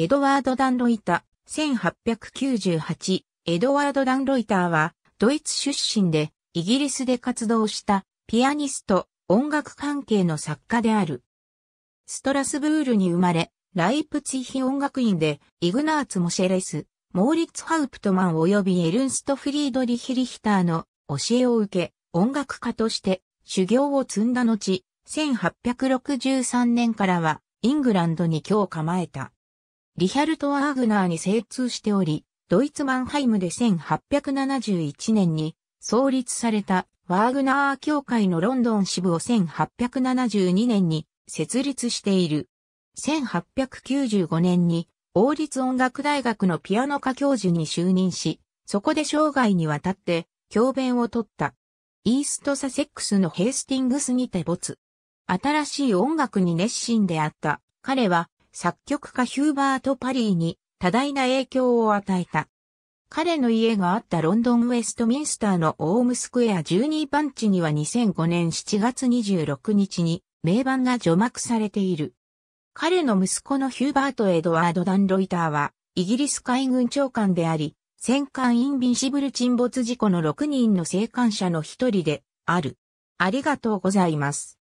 エドワード・ダンロイタ、1898、エドワード・ダンロイターは、ドイツ出身で、イギリスで活動した、ピアニスト、音楽関係の作家である。ストラスブールに生まれ、ライプツィヒ音楽院で、イグナーツ・モシェレス、モーリッツ・ハウプトマン及びエルンスト・フリードリヒ・リヒターの教えを受け、音楽家として修行を積んだ後、1863年からはイングランドに居を構えた。リヒャルト・アーグナーに精通しており、ドイツマンハイムで1871年に創立されたワーグナー協会のロンドン支部を1872年に設立している。1895年に王立音楽大学のピアノ科教授に就任し、そこで生涯にわたって教鞭を取った。イーストサセックスのヘースティングスにて没。新しい音楽に熱心であった。彼は作曲家ヒューバート・パリーに多大な影響を与えた。彼の家があったロンドンウェストミンスターのオームスクエア12番地には2005年7月26日に名盤が除幕されている。彼の息子のヒューバート・エドワード・ダンロイターはイギリス海軍長官であり、戦艦インビンシブル沈没事故の6人の生還者の一人である。ありがとうございます。